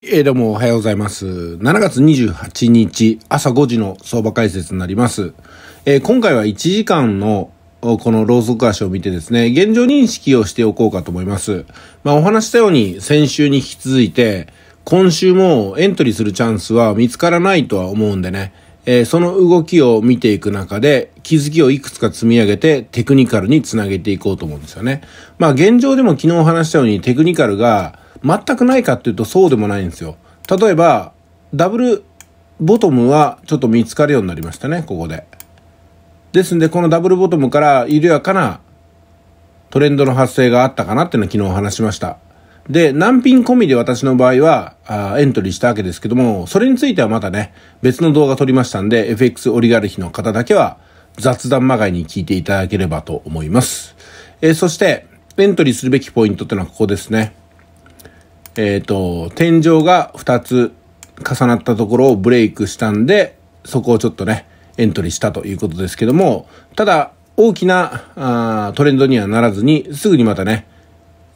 えー、どうもおはようございます。7月28日朝5時の相場解説になります。えー、今回は1時間のこのローソク足を見てですね、現状認識をしておこうかと思います。まあお話したように先週に引き続いて、今週もエントリーするチャンスは見つからないとは思うんでね、えー、その動きを見ていく中で、気づきをいくつか積み上げてテクニカルにつなげていこうと思うんですよね。まあ現状でも昨日お話したようにテクニカルが全くないかっていうとそうでもないんですよ。例えば、ダブルボトムはちょっと見つかるようになりましたね、ここで。ですんで、このダブルボトムから緩やかなトレンドの発生があったかなっていうのは昨日話しました。で、難品込みで私の場合はあエントリーしたわけですけども、それについてはまたね、別の動画撮りましたんで、FX オリガルヒの方だけは雑談まがいに聞いていただければと思います。えー、そして、エントリーするべきポイントってのはここですね。えっ、ー、と、天井が2つ重なったところをブレイクしたんで、そこをちょっとね、エントリーしたということですけども、ただ、大きなあトレンドにはならずに、すぐにまたね、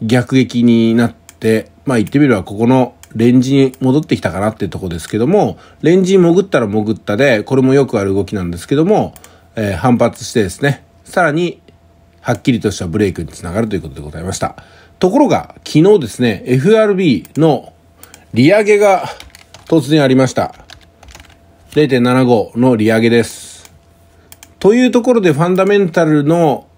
逆撃になって、まあ言ってみればここのレンジに戻ってきたかなっていうとこですけども、レンジに潜ったら潜ったで、これもよくある動きなんですけども、えー、反発してですね、さらに、はっきりとしたブレイクにつながるということでございました。ところが、昨日ですね、FRB の利上げが突然ありました。0.75の利上げです。というところでファンダメンタルの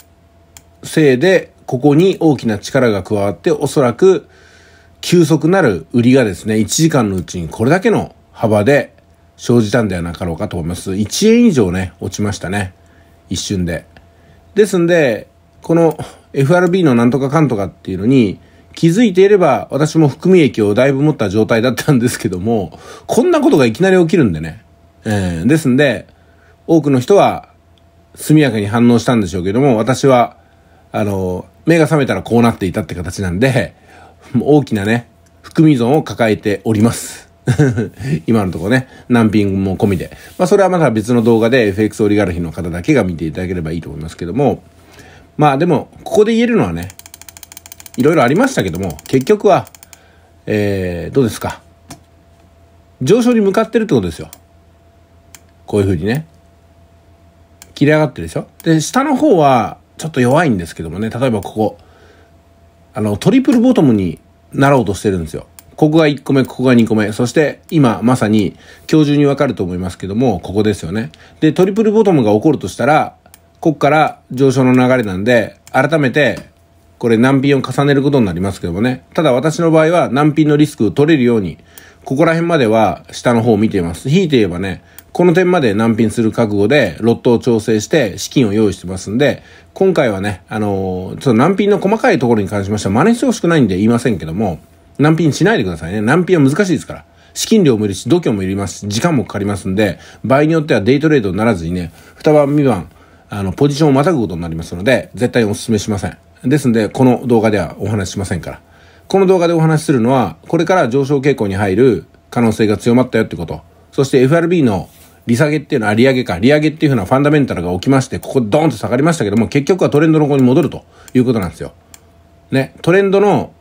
せいで、ここに大きな力が加わって、おそらく急速なる売りがですね、1時間のうちにこれだけの幅で生じたんではなかろうかと思います。1円以上ね、落ちましたね。一瞬で。ですんで、この FRB のなんとかかんとかっていうのに、気づいていれば私も含み益をだいぶ持った状態だったんですけども、こんなことがいきなり起きるんでね。えー、ですんで、多くの人は速やかに反応したんでしょうけども、私は、あの、目が覚めたらこうなっていたって形なんで、大きなね、含み損を抱えております。今のところね、ングも込みで。まあそれはまた別の動画で FX オリガルヒの方だけが見ていただければいいと思いますけども、まあでも、ここで言えるのはね、いろいろありましたけども、結局は、えー、どうですか。上昇に向かってるってことですよ。こういうふうにね。切れ上がってるでしょで、下の方は、ちょっと弱いんですけどもね、例えばここ、あの、トリプルボトムになろうとしてるんですよ。ここが1個目、ここが2個目。そして、今、まさに、今日中にわかると思いますけども、ここですよね。で、トリプルボトムが起こるとしたら、ここから上昇の流れなんで、改めて、これ難品を重ねることになりますけどもね。ただ私の場合は難品のリスクを取れるように、ここら辺までは下の方を見ています。引いて言えばね、この点まで難品する覚悟で、ロットを調整して資金を用意してますんで、今回はね、あのー、ちょっと難品の細かいところに関しましては真似してほしくないんで言いませんけども、難品しないでくださいね。難品は難しいですから。資金量もいるし、度胸もいりますし、時間もかかりますんで、場合によってはデイトレードにならずにね、2番、2番、あの、ポジションをまたぐことになりますので、絶対お勧めしません。ですので、この動画ではお話ししませんから。この動画でお話しするのは、これから上昇傾向に入る可能性が強まったよってこと。そして FRB の利下げっていうのは、利上げか。利上げっていうふうなファンダメンタルが起きまして、ここドーンと下がりましたけども、結局はトレンドの方に戻るということなんですよ。ね、トレンドの、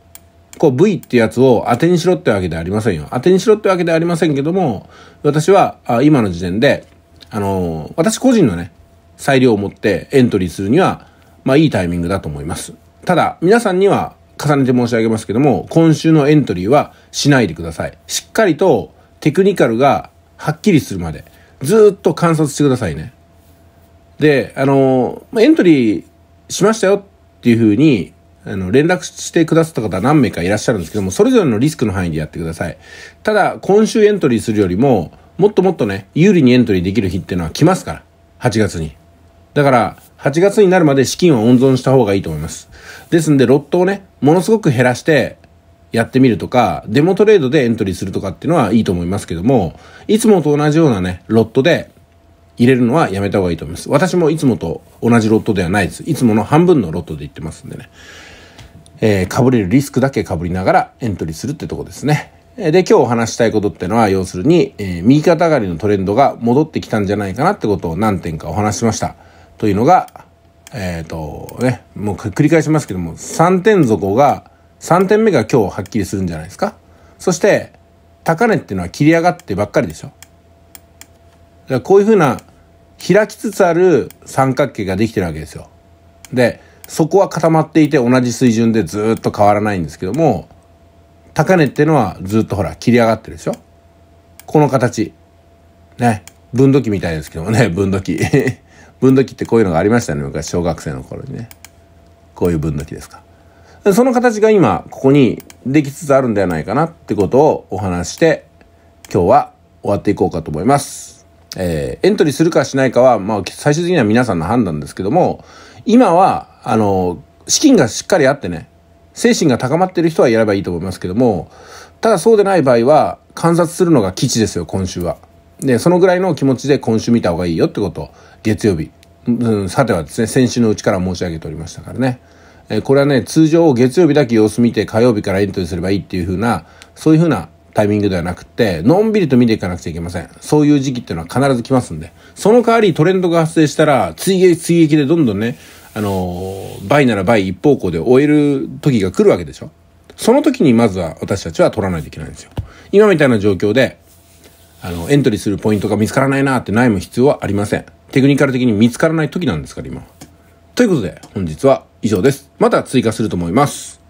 こう V ってやつを当てにしろってわけではありませんよ。当てにしろってわけではありませんけども、私は、あ今の時点で、あのー、私個人のね、裁量を持ってエントリーするには、まあいいタイミングだと思います。ただ、皆さんには重ねて申し上げますけども、今週のエントリーはしないでください。しっかりとテクニカルがはっきりするまで、ずっと観察してくださいね。で、あの、エントリーしましたよっていうふうに、あの、連絡してくださった方何名かいらっしゃるんですけども、それぞれのリスクの範囲でやってください。ただ、今週エントリーするよりも、もっともっとね、有利にエントリーできる日っていうのは来ますから。8月に。だから、8月になるまで資金を温存した方がいいと思います。ですんで、ロットをね、ものすごく減らして、やってみるとか、デモトレードでエントリーするとかっていうのはいいと思いますけども、いつもと同じようなね、ロットで入れるのはやめた方がいいと思います。私もいつもと同じロットではないです。いつもの半分のロットで言ってますんでね。えー、被れるリスクだけ被りながらエントリーするってとこですね。で、今日お話したいことってのは、要するに、えー、右肩上がりのトレンドが戻ってきたんじゃないかなってことを何点かお話しました。というのが、えっ、ー、とね、もう繰り返しますけども、3点底が、3点目が今日はっきりするんじゃないですか。そして、高値っていうのは切り上がってばっかりでしょ。だからこういうふうな、開きつつある三角形ができてるわけですよ。で、そこは固まっていて同じ水準でずっと変わらないんですけども、高値っていうのはずっとほら、切り上がってるでしょこの形。ね。分度器みたいですけどもね、分度器。分度器ってこういうのがありましたね昔小学生の頃にねこういう分度器ですかその形が今ここにできつつあるんではないかなってことをお話して今日は終わっていこうかと思います。えー、エントリーするかしないかは、まあ、最終的には皆さんの判断ですけども、今は、あの、資金がしっかりあってね、精神が高まってる人はやればいいと思いますけども、ただそうでない場合は、観察するのが基地ですよ、今週は。で、そのぐらいの気持ちで今週見た方がいいよってこと月曜日。うん、さてはですね、先週のうちから申し上げておりましたからね。えー、これはね、通常月曜日だけ様子見て火曜日からエントリーすればいいっていうふうな、そういうふうなタイミングではなくて、のんびりと見ていかなくちゃいけません。そういう時期っていうのは必ず来ますんで。その代わりトレンドが発生したら、追撃追撃でどんどんね、あのー、倍なら倍一方向で終える時が来るわけでしょ。その時にまずは私たちは取らないといけないんですよ。今みたいな状況で、あの、エントリーするポイントが見つからないなって悩む必要はありません。テクニカル的に見つからない時なんですから、今。ということで、本日は以上です。また追加すると思います。